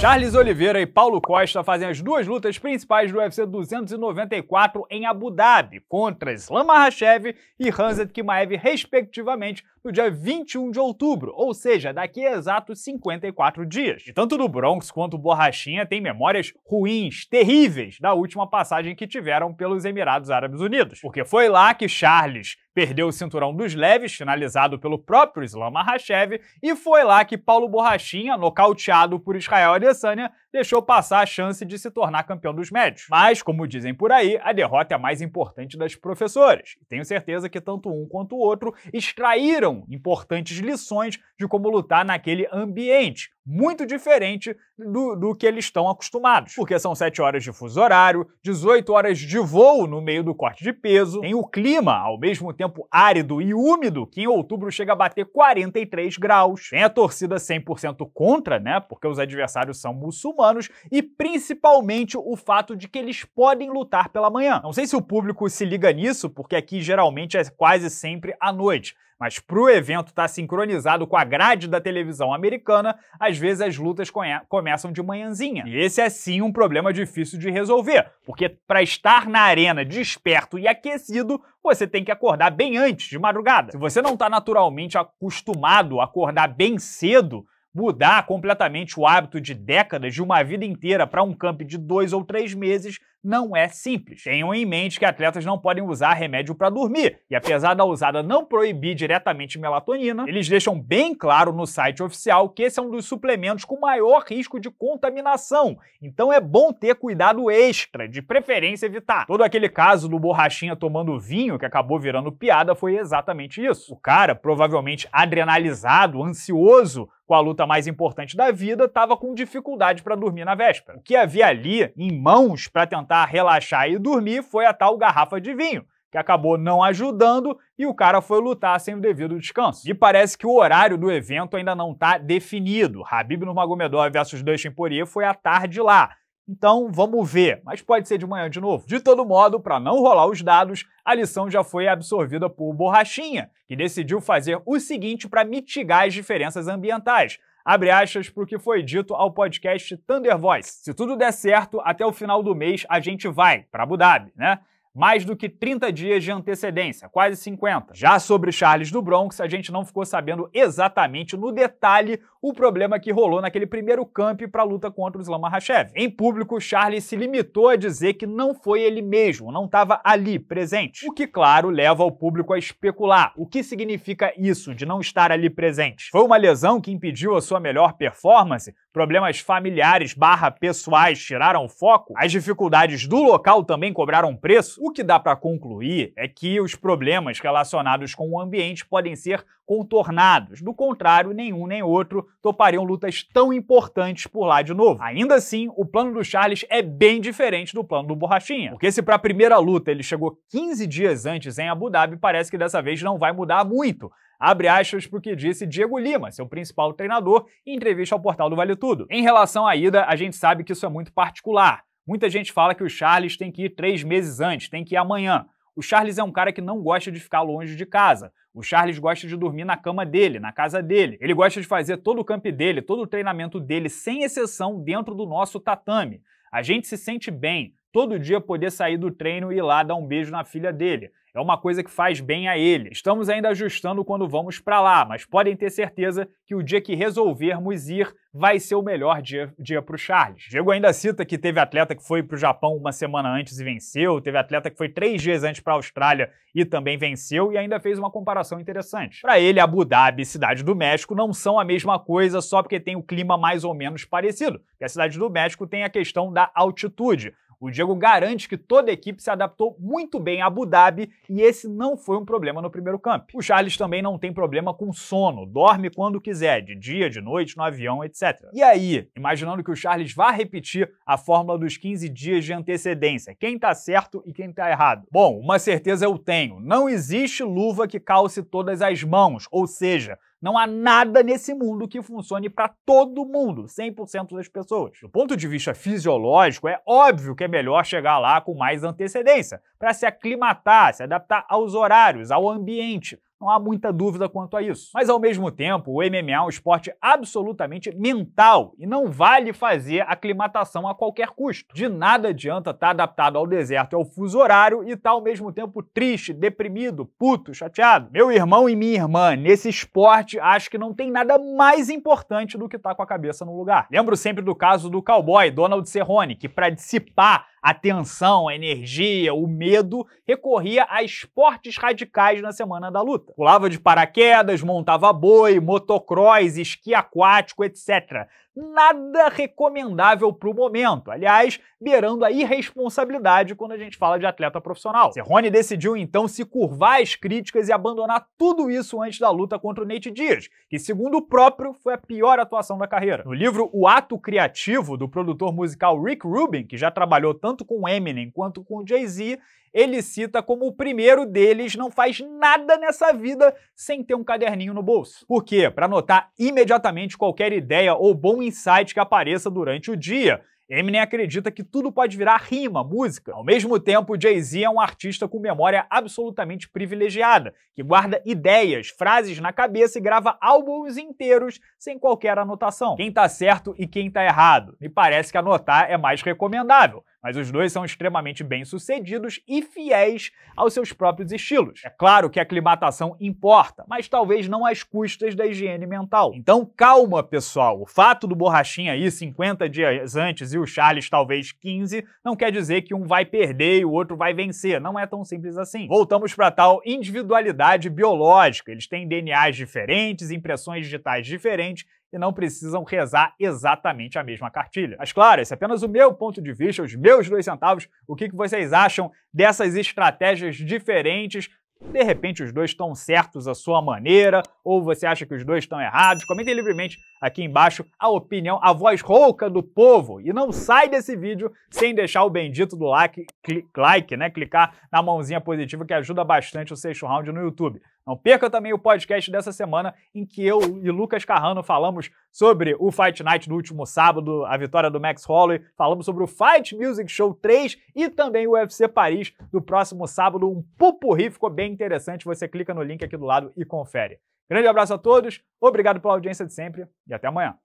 Charles Oliveira e Paulo Costa fazem as duas lutas principais do UFC 294 em Abu Dhabi, contra Islam Makhachev e Hanzat Kimaev, respectivamente, no dia 21 de outubro, ou seja, daqui a exatos 54 dias. E tanto do Bronx quanto o Borrachinha têm memórias ruins, terríveis, da última passagem que tiveram pelos Emirados Árabes Unidos, porque foi lá que Charles perdeu o cinturão dos leves, finalizado pelo próprio Islam Makhachev, e foi lá que Paulo Borrachinha, nocauteado por Israel Adesanya, deixou passar a chance de se tornar campeão dos médios. Mas, como dizem por aí, a derrota é a mais importante das professoras. tenho certeza que tanto um quanto o outro extraíram importantes lições de como lutar naquele ambiente, muito diferente do, do que eles estão acostumados. Porque são 7 horas de fuso horário, 18 horas de voo no meio do corte de peso, tem o clima, ao mesmo tempo árido e úmido, que em outubro chega a bater 43 graus, tem a torcida 100% contra, né, porque os adversários são muçulmanos, humanos e principalmente o fato de que eles podem lutar pela manhã. Não sei se o público se liga nisso, porque aqui geralmente é quase sempre à noite. Mas para o evento estar tá sincronizado com a grade da televisão americana, às vezes as lutas começam de manhãzinha. E esse é sim um problema difícil de resolver, porque para estar na arena desperto e aquecido, você tem que acordar bem antes, de madrugada. Se você não está naturalmente acostumado a acordar bem cedo, Mudar completamente o hábito de décadas de uma vida inteira para um camp de dois ou três meses não é simples. Tenham em mente que atletas não podem usar remédio para dormir, e apesar da usada não proibir diretamente melatonina, eles deixam bem claro no site oficial que esse é um dos suplementos com maior risco de contaminação, então é bom ter cuidado extra, de preferência evitar. Todo aquele caso do borrachinha tomando vinho que acabou virando piada foi exatamente isso. O cara, provavelmente adrenalizado, ansioso, com a luta mais importante da vida, estava com dificuldade para dormir na véspera. O que havia ali em mãos para tentar relaxar e dormir foi a tal garrafa de vinho que acabou não ajudando e o cara foi lutar sem o devido descanso. E parece que o horário do evento ainda não está definido. Habib Nurmagomedov versus Dustin Poirier foi à tarde lá. Então vamos ver, mas pode ser de manhã de novo. De todo modo, para não rolar os dados, a lição já foi absorvida por Borrachinha, que decidiu fazer o seguinte para mitigar as diferenças ambientais. Abre aspas para o que foi dito ao podcast Thunder Voice. Se tudo der certo, até o final do mês a gente vai para Abu Dhabi, né? mais do que 30 dias de antecedência, quase 50. Já sobre Charles do Bronx, a gente não ficou sabendo exatamente no detalhe o problema que rolou naquele primeiro camp para a luta contra o Islam Hachev, Em público, Charles se limitou a dizer que não foi ele mesmo, não estava ali presente. O que, claro, leva o público a especular. O que significa isso de não estar ali presente? Foi uma lesão que impediu a sua melhor performance? Problemas familiares barra pessoais tiraram foco? As dificuldades do local também cobraram preço? O que dá para concluir é que os problemas relacionados com o ambiente podem ser contornados. Do contrário, nenhum nem outro topariam lutas tão importantes por lá de novo. Ainda assim, o plano do Charles é bem diferente do plano do Borrachinha. Porque se para a primeira luta ele chegou 15 dias antes em Abu Dhabi, parece que dessa vez não vai mudar muito. Abre aspas para o que disse Diego Lima, seu principal treinador, em entrevista ao portal do Vale Tudo. Em relação à ida, a gente sabe que isso é muito particular. Muita gente fala que o Charles tem que ir três meses antes, tem que ir amanhã. O Charles é um cara que não gosta de ficar longe de casa. O Charles gosta de dormir na cama dele, na casa dele. Ele gosta de fazer todo o camp dele, todo o treinamento dele, sem exceção, dentro do nosso tatame. A gente se sente bem todo dia poder sair do treino e ir lá dar um beijo na filha dele. É uma coisa que faz bem a ele. Estamos ainda ajustando quando vamos para lá, mas podem ter certeza que o dia que resolvermos ir, vai ser o melhor dia, dia para o Charles. Diego ainda cita que teve atleta que foi para o Japão uma semana antes e venceu, teve atleta que foi três dias antes para a Austrália e também venceu, e ainda fez uma comparação interessante. Para ele, Abu Dhabi e Cidade do México não são a mesma coisa só porque tem o clima mais ou menos parecido. porque a Cidade do México tem a questão da altitude. O Diego garante que toda a equipe se adaptou muito bem a Abu Dhabi e esse não foi um problema no primeiro camp. O Charles também não tem problema com sono, dorme quando quiser, de dia, de noite, no avião, etc. E aí, imaginando que o Charles vá repetir a fórmula dos 15 dias de antecedência, quem tá certo e quem tá errado? Bom, uma certeza eu tenho, não existe luva que calce todas as mãos, ou seja, não há nada nesse mundo que funcione para todo mundo, 100% das pessoas. Do ponto de vista fisiológico, é óbvio que é melhor chegar lá com mais antecedência, para se aclimatar, se adaptar aos horários, ao ambiente, não há muita dúvida quanto a isso. Mas ao mesmo tempo, o MMA é um esporte absolutamente mental e não vale fazer aclimatação a qualquer custo. De nada adianta estar tá adaptado ao deserto e ao fuso horário e estar tá, ao mesmo tempo triste, deprimido, puto, chateado. Meu irmão e minha irmã, nesse esporte, acho que não tem nada mais importante do que estar tá com a cabeça no lugar. Lembro sempre do caso do cowboy Donald Cerrone, que para dissipar a tensão, a energia, o medo, recorria a esportes radicais na semana da luta. Pulava de paraquedas, montava boi, motocross, esqui aquático, etc nada recomendável para o momento. Aliás, beirando a irresponsabilidade quando a gente fala de atleta profissional. Serrone decidiu então se curvar às críticas e abandonar tudo isso antes da luta contra o Nate Diaz, que segundo o próprio foi a pior atuação da carreira. No livro O Ato Criativo do produtor musical Rick Rubin, que já trabalhou tanto com Eminem quanto com Jay-Z, ele cita como o primeiro deles não faz nada nessa vida sem ter um caderninho no bolso. Por quê? Para anotar imediatamente qualquer ideia ou bom insight que apareça durante o dia. Eminem acredita que tudo pode virar rima, música. Ao mesmo tempo, Jay-Z é um artista com memória absolutamente privilegiada, que guarda ideias, frases na cabeça e grava álbuns inteiros sem qualquer anotação. Quem tá certo e quem tá errado. Me parece que anotar é mais recomendável, mas os dois são extremamente bem-sucedidos e fiéis aos seus próprios estilos. É claro que a aclimatação importa, mas talvez não às custas da higiene mental. Então, calma, pessoal. O fato do Borrachinha aí 50 dias antes e o Charles talvez 15 não quer dizer que um vai perder e o outro vai vencer. Não é tão simples assim. Voltamos para tal individualidade biológica. Eles têm DNAs diferentes, impressões digitais diferentes e não precisam rezar exatamente a mesma cartilha. Mas claro, esse é apenas o meu ponto de vista, os meus dois centavos. O que vocês acham dessas estratégias diferentes de repente os dois estão certos à sua maneira, ou você acha que os dois estão errados. Comentem livremente aqui embaixo a opinião, a voz rouca do povo. E não sai desse vídeo sem deixar o bendito do like, click, like né? Clicar na mãozinha positiva que ajuda bastante o sexto round no YouTube. Não perca também o podcast dessa semana em que eu e Lucas Carrano falamos sobre o Fight Night do último sábado, a vitória do Max Holloway, falamos sobre o Fight Music Show 3 e também o UFC Paris do próximo sábado, um pupurri, ficou bem interessante, você clica no link aqui do lado e confere. Grande abraço a todos, obrigado pela audiência de sempre e até amanhã.